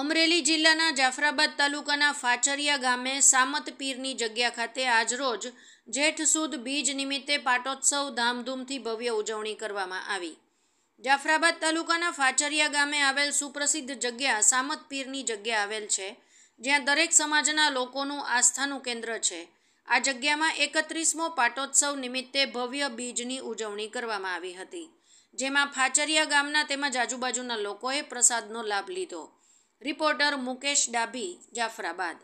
અમરેલી જિલ્લાના જાફરાબાદ તાલુકાના ફાચરિયા ગામે સામત પીરની જગ્યા ખાતે આજરોજ જેઠ સુદ બીજ નિમિત્તે પાટોત્સવ ધામધૂમથી ભવ્ય ઉજવણી કરવામાં આવી જાફરાબાદ તાલુકાના ફાચરિયા ગામે આવેલ સુપ્રસિદ્ધ જગ્યા સામત પીરની જગ્યા આવેલ છે જ્યાં દરેક સમાજના લોકોનું આસ્થાનું કેન્દ્ર છે આ જગ્યામાં એકત્રીસમો પાટોત્સવ નિમિત્તે ભવ્ય બીજની ઉજવણી કરવામાં આવી હતી જેમાં ફાચરિયા ગામના તેમજ આજુબાજુના લોકોએ પ્રસાદનો લાભ લીધો રિપોર્ટર મુકેશ ડાભી જાફરાબાદ